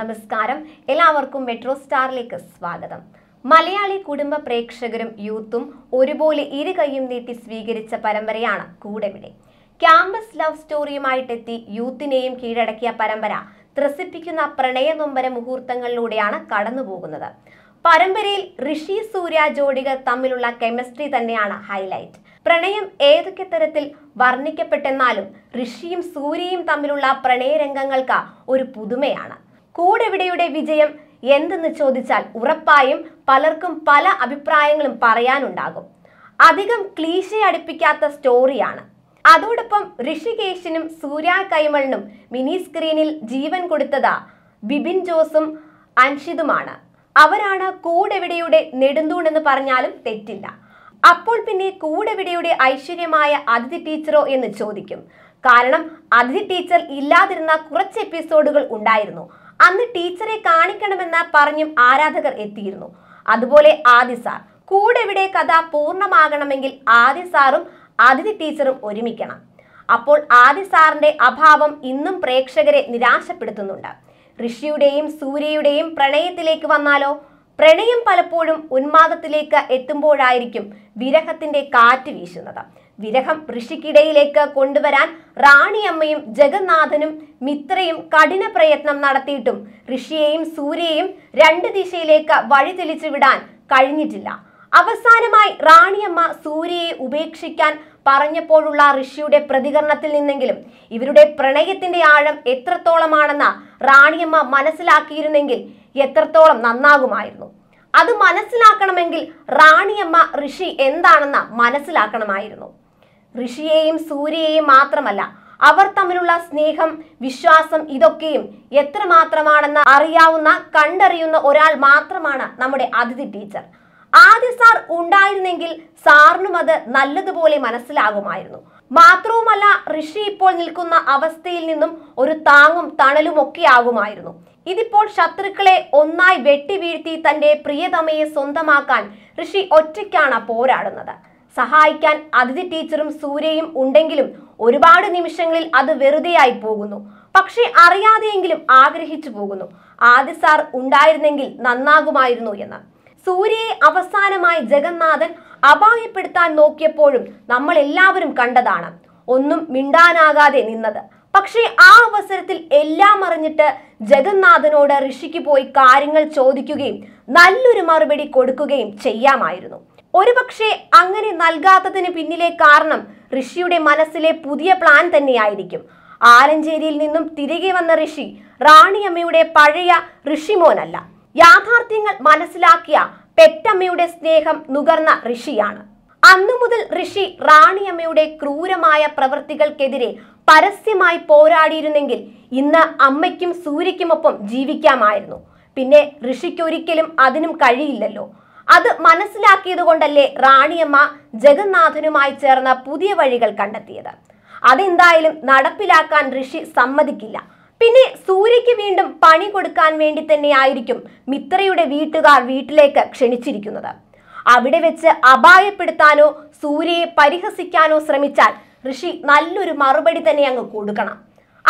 നമസ്കാരം എല്ലാവർക്കും മെട്രോ സ്റ്റാറിലേക്ക് സ്വാഗതം മലയാളി കുടുംബ പ്രേക്ഷകരും യൂത്തും ഒരുപോലെ ഇരു കൈയും നീട്ടി സ്വീകരിച്ച പരമ്പരയാണ് കൂടെവിടെ ക്യാമ്പസ് ലവ് സ്റ്റോറിയുമായിട്ടെത്തി യൂത്തിനെയും കീഴടക്കിയ പരമ്പര ത്രസിപ്പിക്കുന്ന പ്രണയ നൊമ്പര മുഹൂർത്തങ്ങളിലൂടെയാണ് കടന്നുപോകുന്നത് പരമ്പരയിൽ ഋഷി സൂര്യ ജോഡികൾ തമ്മിലുള്ള കെമിസ്ട്രി തന്നെയാണ് ഹൈലൈറ്റ് പ്രണയം ഏതൊക്കെ തരത്തിൽ വർണ്ണിക്കപ്പെട്ടെന്നാലും ഋഷിയും സൂര്യയും തമ്മിലുള്ള പ്രണയരംഗങ്ങൾക്ക് ഒരു പുതുമയാണ് കൂടെവിടെയുടെ വിജയം എന്തെന്ന് ചോദിച്ചാൽ ഉറപ്പായും പലർക്കും പല അഭിപ്രായങ്ങളും പറയാനുണ്ടാകും അധികം ക്ലീശ അടുപ്പിക്കാത്ത സ്റ്റോറിയാണ് അതോടൊപ്പം ഋഷികേശിനും സൂര്യ കൈമളിനും മിനി സ്ക്രീനിൽ ജീവൻ കൊടുത്തത് ബിബിൻ ജോസും അൻഷിതുമാണ് അവരാണ് കൂടെവിടെയുടെ നെടുന്തൂണെന്ന് പറഞ്ഞാലും തെറ്റില്ല അപ്പോൾ പിന്നെ കൂടെവിടെയുടെ ഐശ്വര്യമായ അതിഥി ടീച്ചറോ എന്ന് ചോദിക്കും കാരണം അതിഥി ടീച്ചർ ഇല്ലാതിരുന്ന കുറച്ച് എപ്പിസോഡുകൾ ഉണ്ടായിരുന്നു അന്ന് ടീച്ചറെ കാണിക്കണമെന്ന് പറഞ്ഞും ആരാധകർ എത്തിയിരുന്നു അതുപോലെ ആദി സാർ കൂടെവിടെ കഥ പൂർണ്ണമാകണമെങ്കിൽ ആദി സാറും അതിഥി ടീച്ചറും ഒരുമിക്കണം അപ്പോൾ ആദി സാറിന്റെ അഭാവം ഇന്നും പ്രേക്ഷകരെ നിരാശപ്പെടുത്തുന്നുണ്ട് ഋഷിയുടെയും സൂര്യയുടെയും പ്രണയത്തിലേക്ക് വന്നാലോ പ്രണയം പലപ്പോഴും ഉന്മാദത്തിലേക്ക് എത്തുമ്പോഴായിരിക്കും വിരഹത്തിന്റെ കാറ്റ് വീശുന്നത് വിരഹം ഋഷിക്കിടയിലേക്ക് കൊണ്ടുവരാൻ റാണിയമ്മയും ജഗന്നാഥനും മിത്രയും കഠിന പ്രയത്നം നടത്തിയിട്ടും ഋഷിയെയും സൂര്യയെയും രണ്ട് ദിശയിലേക്ക് വഴിതെളിച്ചു വിടാൻ കഴിഞ്ഞിട്ടില്ല അവസാനമായി റാണിയമ്മ സൂര്യയെ ഉപേക്ഷിക്കാൻ പറഞ്ഞപ്പോഴുള്ള ഋഷിയുടെ പ്രതികരണത്തിൽ നിന്നെങ്കിലും ഇവരുടെ പ്രണയത്തിന്റെ ആഴം എത്രത്തോളമാണെന്ന് റാണിയമ്മ മനസ്സിലാക്കിയിരുന്നെങ്കിൽ എത്രത്തോളം നന്നാകുമായിരുന്നു അത് മനസ്സിലാക്കണമെങ്കിൽ റാണിയമ്മ ഋഷി എന്താണെന്ന് മനസ്സിലാക്കണമായിരുന്നു ഋഷിയെയും സൂര്യയെയും മാത്രമല്ല അവർ തമ്മിലുള്ള സ്നേഹം വിശ്വാസം ഇതൊക്കെയും എത്രമാത്രമാണെന്ന് അറിയാവുന്ന കണ്ടറിയുന്ന ഒരാൾ മാത്രമാണ് നമ്മുടെ അതിഥി ടീച്ചർ ആദ്യ സാർ ഉണ്ടായിരുന്നെങ്കിൽ സാറിനും അത് നല്ലതുപോലെ മനസ്സിലാകുമായിരുന്നു മാത്രവുമല്ല ഋഷി ഇപ്പോൾ നിൽക്കുന്ന അവസ്ഥയിൽ നിന്നും ഒരു താങ്ങും തണലും ഒക്കെ ആകുമായിരുന്നു ഇതിപ്പോൾ ശത്രുക്കളെ ഒന്നായി വെട്ടി വീഴ്ത്തി തന്റെ പ്രിയതമയെ സ്വന്തമാക്കാൻ ഋഷി ഒറ്റയ്ക്കാണ് പോരാടുന്നത് സഹായിക്കാൻ അതിഥി ടീച്ചറും സൂര്യയും ഉണ്ടെങ്കിലും ഒരുപാട് നിമിഷങ്ങളിൽ അത് വെറുതെയായി പോകുന്നു പക്ഷേ അറിയാതെയെങ്കിലും ആഗ്രഹിച്ചു പോകുന്നു ആദ്യ സാർ ഉണ്ടായിരുന്നെങ്കിൽ നന്നാകുമായിരുന്നു എന്ന് സൂര്യയെ അവസാനമായി ജഗന്നാഥൻ അപായപ്പെടുത്താൻ നോക്കിയപ്പോഴും നമ്മൾ എല്ലാവരും കണ്ടതാണ് ഒന്നും മിണ്ടാനാകാതെ നിന്നത് പക്ഷേ ആ അവസരത്തിൽ എല്ലാം അറിഞ്ഞിട്ട് ജഗന്നാഥനോട് ഋഷിക്ക് പോയി കാര്യങ്ങൾ ചോദിക്കുകയും നല്ലൊരു മറുപടി കൊടുക്കുകയും ചെയ്യാമായിരുന്നു ഒരുപക്ഷെ അങ്ങനെ നൽകാത്തതിന് പിന്നിലെ കാരണം ഋഷിയുടെ മനസ്സിലെ പുതിയ പ്ലാൻ തന്നെയായിരിക്കും ആലഞ്ചേരിയിൽ നിന്നും തിരികെ വന്ന ഋഷി റാണിയമ്മയുടെ പഴയ ഋഷിമോനല്ല യാഥാർത്ഥ്യങ്ങൾ മനസ്സിലാക്കിയ പെറ്റമ്മയുടെ സ്നേഹം നുകർന്ന ഋഷിയാണ് അന്നു മുതൽ ഋഷി റാണിയമ്മയുടെ ക്രൂരമായ പ്രവൃത്തികൾക്കെതിരെ പരസ്യമായി പോരാടിയിരുന്നെങ്കിൽ ഇന്ന് അമ്മയ്ക്കും സൂര്യക്കുമൊപ്പം ജീവിക്കാമായിരുന്നു പിന്നെ ഋഷിക്ക് ഒരിക്കലും അതിനും കഴിയില്ലല്ലോ അത് മനസ്സിലാക്കിയത് കൊണ്ടല്ലേ റാണിയമ്മ ജഗന്നാഥനുമായി ചേർന്ന പുതിയ വഴികൾ കണ്ടെത്തിയത് അതെന്തായാലും നടപ്പിലാക്കാൻ ഋഷി സമ്മതിക്കില്ല പിന്നെ സൂര്യയ്ക്ക് വീണ്ടും പണി കൊടുക്കാൻ വേണ്ടി തന്നെയായിരിക്കും മിത്രയുടെ വീട്ടുകാർ വീട്ടിലേക്ക് ക്ഷണിച്ചിരിക്കുന്നത് അവിടെ വെച്ച് അപായപ്പെടുത്താനോ സൂര്യയെ പരിഹസിക്കാനോ ശ്രമിച്ചാൽ ഋഷി നല്ലൊരു മറുപടി തന്നെ അങ്ങ് കൊടുക്കണം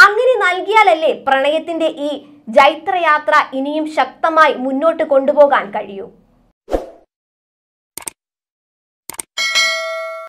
അങ്ങനെ നൽകിയാലല്ലേ പ്രണയത്തിന്റെ ഈ ജൈത്രയാത്ര ഇനിയും ശക്തമായി മുന്നോട്ട് കൊണ്ടുപോകാൻ കഴിയൂ